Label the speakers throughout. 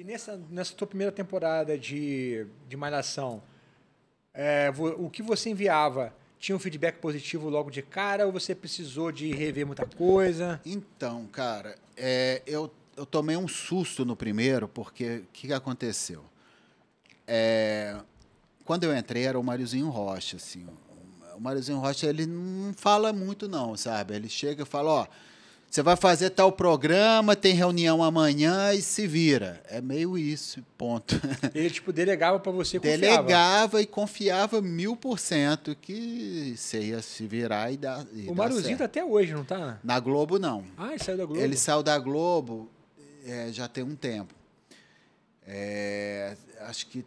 Speaker 1: E nessa, nessa tua primeira temporada de, de Malhação, é, o que você enviava tinha um feedback positivo logo de cara ou você precisou de rever muita
Speaker 2: coisa? Então, cara, é, eu, eu tomei um susto no primeiro, porque o que, que, aconteceu? É, quando eu entrei, era o Mariozinho Rocha, assim. O Mariozinho Rocha, ele não fala muito, não, sabe? Ele chega e fala, ó... Oh, você vai fazer tal programa, tem reunião amanhã e se vira.
Speaker 1: É meio isso, ponto. Ele, tipo, delegava para você delegava confiava.
Speaker 2: Delegava e confiava mil por cento que você ia se virar e dar. E o Maruzinho tá
Speaker 1: até hoje, não tá?
Speaker 2: Na Globo, não.
Speaker 1: Ah, ele saiu da Globo. Ele
Speaker 2: saiu da Globo é, já tem um tempo. É, acho que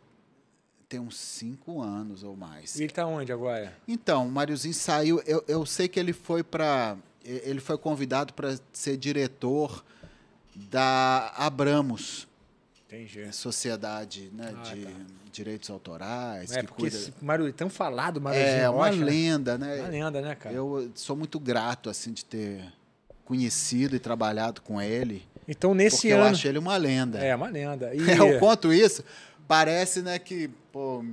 Speaker 2: tem uns cinco anos ou mais. E ele tá onde agora? Então, o Mariozinho saiu. Eu, eu sei que ele foi para ele foi convidado para ser diretor da Abramos. Entendi. É, Sociedade né, ah, de tá. Direitos Autorais. É, porque cuida...
Speaker 1: Maru, tão falado, é, Maruzinho É, uma lenda, né? Uma lenda, né, cara?
Speaker 2: Eu sou muito grato, assim, de ter conhecido e trabalhado com ele. Então, nesse ano... eu acho ele uma lenda. É, uma lenda. E... eu conto isso, parece, né, que... Pô,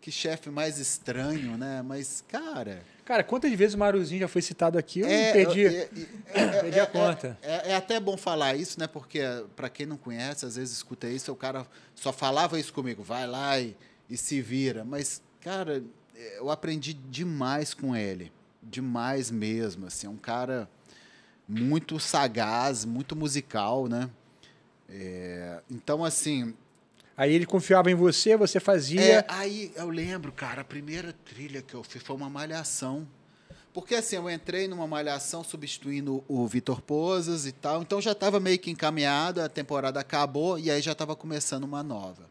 Speaker 2: que chefe mais estranho, né? Mas, cara.
Speaker 1: Cara, quantas vezes o Maruzinho já foi citado aqui? Eu é, perdi, é,
Speaker 2: é, é perdi a é, é, conta. É, até bom falar isso, né? Porque, para quem não conhece, às vezes escuta isso, o cara só falava isso comigo, vai lá e, e se vira. Mas, cara, eu aprendi demais com ele. Demais mesmo. Assim, um cara muito sagaz, muito musical, né? então, assim, Aí ele confiava em você, você fazia. É, aí eu lembro, cara, a primeira trilha que eu fiz foi uma malhação. Porque assim, eu entrei numa malhação substituindo o Vitor Pozas e tal, então já estava meio que encaminhado, a temporada acabou e aí já estava começando uma nova.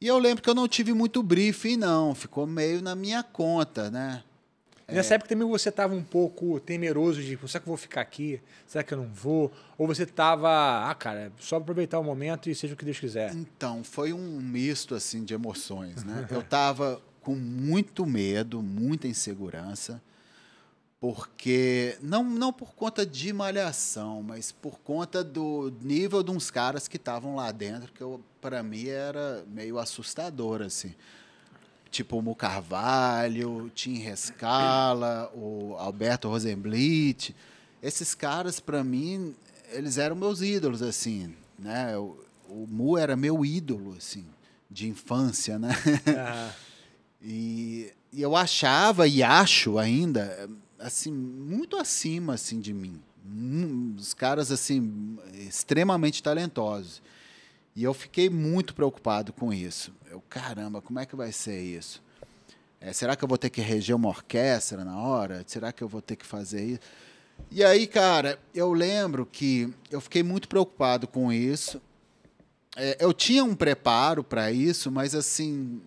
Speaker 2: E eu lembro que eu não tive muito briefing, não, ficou meio na minha conta, né? É. Nessa época também você estava um pouco temeroso
Speaker 1: de será que eu vou ficar aqui? Será que eu não vou? Ou você estava, ah, cara, é só aproveitar o momento
Speaker 2: e seja o que Deus quiser? Então, foi um misto assim de emoções, né? eu estava com muito medo, muita insegurança, porque não não por conta de malhação, mas por conta do nível de uns caras que estavam lá dentro que para mim era meio assustador assim tipo o Mu Carvalho, Tim Rescala, o Alberto Rosenblit. Esses caras, para mim, eles eram meus ídolos, assim, né? O, o Mu era meu ídolo, assim, de infância, né? e, e eu achava e acho ainda, assim, muito acima, assim, de mim. Um, os caras, assim, extremamente talentosos. E eu fiquei muito preocupado com isso. Eu, caramba, como é que vai ser isso? É, será que eu vou ter que reger uma orquestra na hora? Será que eu vou ter que fazer isso? E aí, cara, eu lembro que eu fiquei muito preocupado com isso. É, eu tinha um preparo para isso, mas assim,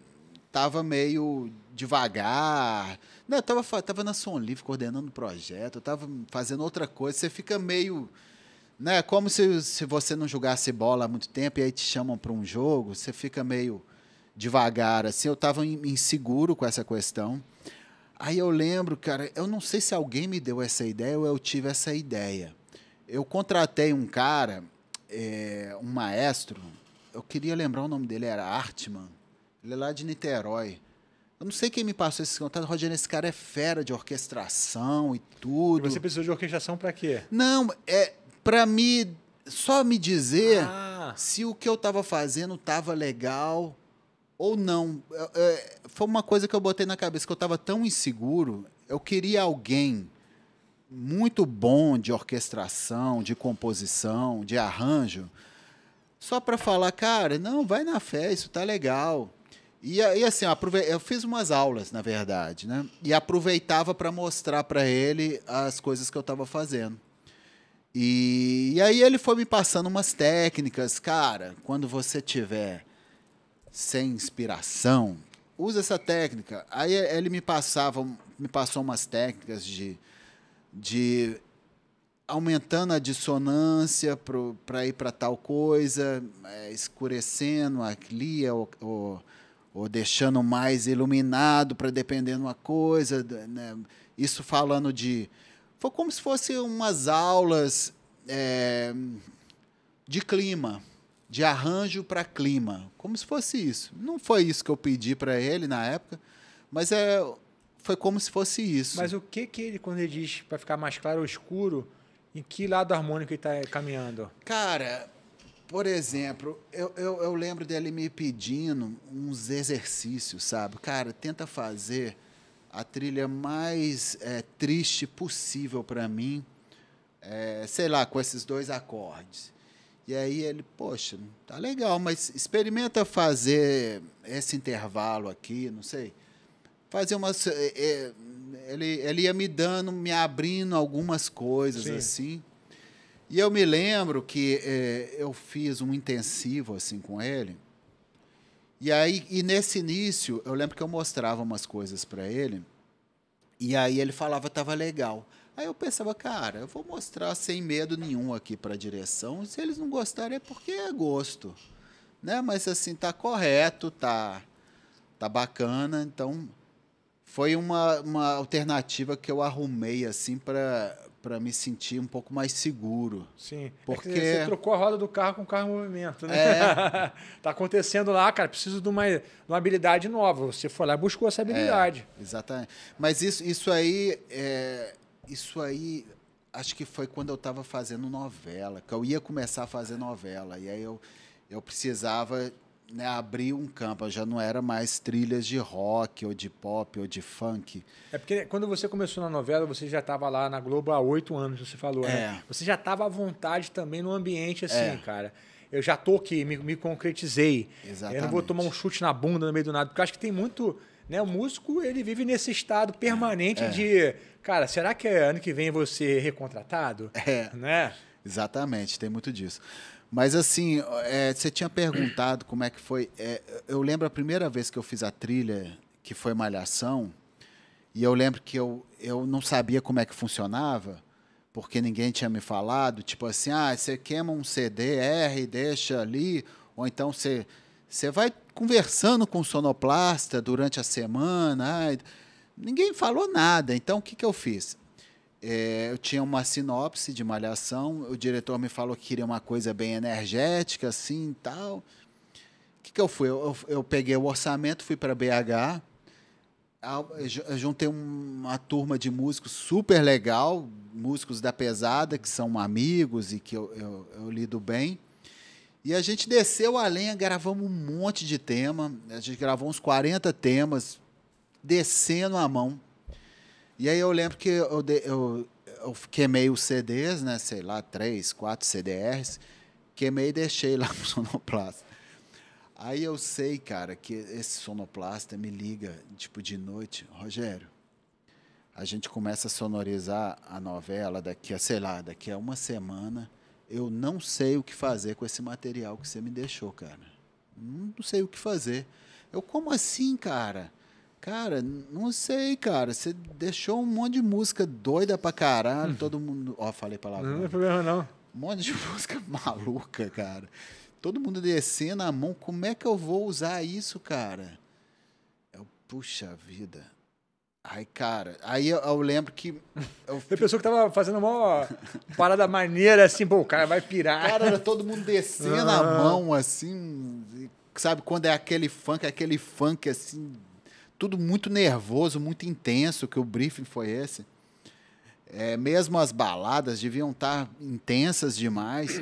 Speaker 2: tava meio devagar. Não, eu tava, tava na Som Livre coordenando o projeto, eu tava fazendo outra coisa. Você fica meio né? Como se, se você não jogasse bola há muito tempo e aí te chamam para um jogo, você fica meio devagar, assim. Eu estava inseguro com essa questão. Aí eu lembro, cara, eu não sei se alguém me deu essa ideia ou eu tive essa ideia. Eu contratei um cara, é, um maestro, eu queria lembrar o nome dele, era Artman. Ele é lá de Niterói. Eu não sei quem me passou esse contato. Rogério, esse cara é fera de orquestração e tudo. E você precisou de orquestração para quê? Não, é, para me só me dizer ah. se o que eu estava fazendo estava legal ou não. É, é, foi uma coisa que eu botei na cabeça que eu estava tão inseguro. Eu queria alguém muito bom de orquestração, de composição, de arranjo, só para falar, cara, não, vai na fé, isso tá legal. E, e assim, eu fiz umas aulas, na verdade, né? E aproveitava para mostrar para ele as coisas que eu estava fazendo. E, e aí ele foi me passando umas técnicas, cara, quando você tiver sem inspiração, usa essa técnica. Aí ele me passava, me passou umas técnicas de, de aumentando a dissonância para ir para tal coisa, é, escurecendo ali é, ou, ou, ou, deixando mais iluminado para depender de uma coisa. Né? Isso falando de foi como se fossem umas aulas é, de clima, de arranjo para clima, como se fosse isso. Não foi isso que eu pedi para ele na época, mas é, foi como se fosse isso. Mas o que que ele, quando ele diz para ficar mais claro ou
Speaker 1: escuro, em que lado harmônico ele está caminhando?
Speaker 2: Cara, por exemplo, eu, eu, eu, lembro dele me pedindo uns exercícios, sabe? Cara, tenta fazer a trilha mais é, triste possível para mim, é, sei lá, com esses dois acordes. E aí ele, poxa, tá legal, mas experimenta fazer esse intervalo aqui, não sei. Fazer umas. É, é, ele, ele ia me dando, me abrindo algumas coisas Sim. assim. E eu me lembro que é, eu fiz um intensivo assim com ele. E aí, e nesse início, eu lembro que eu mostrava umas coisas para ele, e aí ele falava tava legal. Aí eu pensava, cara, eu vou mostrar sem medo nenhum aqui para a direção. Se eles não gostarem é porque é gosto, né? Mas assim tá correto, tá tá bacana, então foi uma, uma alternativa que eu arrumei assim para para me sentir um pouco mais seguro. Sim. É Porque é você
Speaker 1: trocou a roda do carro com o carro em movimento, né? É. tá acontecendo lá, cara, preciso de uma, de uma habilidade nova. Você foi lá e buscou essa é, habilidade.
Speaker 2: É, exatamente. Mas isso, isso aí, é, isso aí, acho que foi quando eu estava fazendo novela, que eu ia começar a fazer novela e aí eu eu precisava né, abriu um campo, já não era mais trilhas de rock ou de pop ou de funk.
Speaker 1: É porque quando você começou na novela, você já estava lá na Globo há oito anos, você falou, né? é. né? Você já estava à vontade também no ambiente assim, é. cara. Eu já tô aqui, me, me concretizei. Exatamente. Eu não vou tomar um chute na bunda no meio do nada, porque eu acho que tem muito... Né, o músico ele vive nesse estado é. permanente é. de, cara, será que é ano que vem você
Speaker 2: recontratado? É. Né? Exatamente, tem muito disso. Mas assim, é, você tinha perguntado como é que foi. É, eu lembro a primeira vez que eu fiz a trilha, que foi Malhação, e eu lembro que eu, eu não sabia como é que funcionava, porque ninguém tinha me falado. Tipo assim, ah, você queima um CDR e deixa ali, ou então você, você vai conversando com o sonoplasta durante a semana. ninguém falou nada. Então o que, que eu fiz? É, eu tinha uma sinopse de malhação, o diretor me falou que queria uma coisa bem energética, assim e tal. O que, que eu fui? Eu, eu, eu peguei o orçamento, fui para BH, eu juntei uma turma de músicos super legal, músicos da pesada, que são amigos e que eu, eu, eu lido bem. E a gente desceu a lenha, gravamos um monte de tema, a gente gravou uns 40 temas, descendo a mão, e aí eu lembro que eu, eu, eu queimei os CDs, né? Sei lá, três, quatro CDRs. Queimei e deixei lá no sonoplasta. Aí eu sei, cara, que esse sonoplasta me liga, tipo, de noite. Rogério, a gente começa a sonorizar a novela daqui a, sei lá, daqui a uma semana. Eu não sei o que fazer com esse material que você me deixou, cara. Não sei o que fazer. Eu, como assim, cara? Cara, não sei, cara. Você deixou um monte de música doida pra caralho. Uhum. Todo mundo. Ó, oh, falei palavra. Não, não é problema, não. Um monte de música maluca, cara. Todo mundo descendo a mão. Como é que eu vou usar isso, cara? Eu, puxa vida. Aí, cara, aí eu, eu lembro que. Eu... Tem pessoa que tava fazendo
Speaker 1: uma parada maneira, assim, pô, o cara vai pirar. Cara, era todo mundo descendo ah. a mão,
Speaker 2: assim. Sabe, quando é aquele funk, aquele funk, assim, tudo muito nervoso, muito intenso, que o briefing foi esse. É, mesmo as baladas deviam estar intensas demais.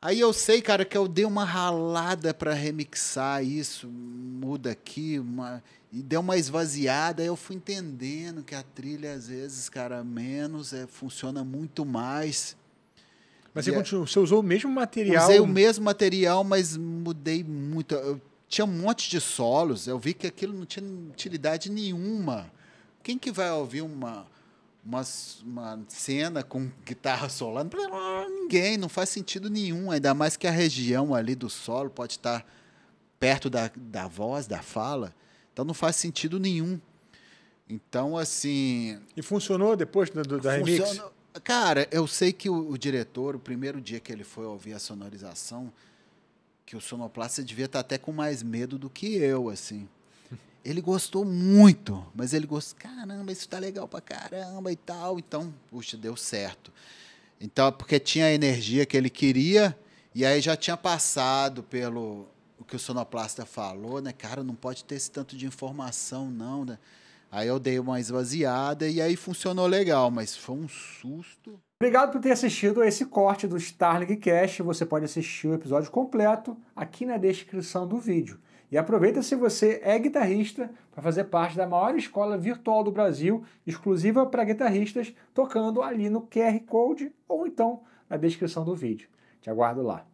Speaker 2: Aí eu sei, cara, que eu dei uma ralada para remixar isso, muda aqui, uma... e deu uma esvaziada. Aí eu fui entendendo que a trilha, às vezes, cara, menos, é, funciona muito mais. Mas você, é...
Speaker 1: você usou o mesmo material? Usei o
Speaker 2: mesmo material, mas mudei muito. Eu tinha um monte de solos, eu vi que aquilo não tinha utilidade nenhuma. Quem que vai ouvir uma, uma, uma cena com guitarra solando? Ninguém, não faz sentido nenhum, ainda mais que a região ali do solo pode estar perto da, da voz, da fala. Então não faz sentido nenhum. Então, assim. E funcionou depois do, do, da funcionou... remix? Cara, eu sei que o, o diretor, o primeiro dia que ele foi ouvir a sonorização, que o sonoplasta devia estar tá até com mais medo do que eu, assim. Ele gostou muito, mas ele gostou, caramba, isso tá legal pra caramba e tal. Então, puxa, deu certo. Então, porque tinha a energia que ele queria, e aí já tinha passado pelo o que o sonoplasta falou, né? Cara, não pode ter esse tanto de informação, não, né? Aí eu dei uma esvaziada e aí funcionou legal, mas foi um
Speaker 1: susto. Obrigado por ter assistido esse corte do Starling Cast. Você pode assistir o episódio completo aqui na descrição do vídeo. E aproveita se você é guitarrista para fazer parte da maior escola virtual do Brasil, exclusiva para guitarristas, tocando ali no QR Code ou então na descrição do vídeo. Te aguardo lá.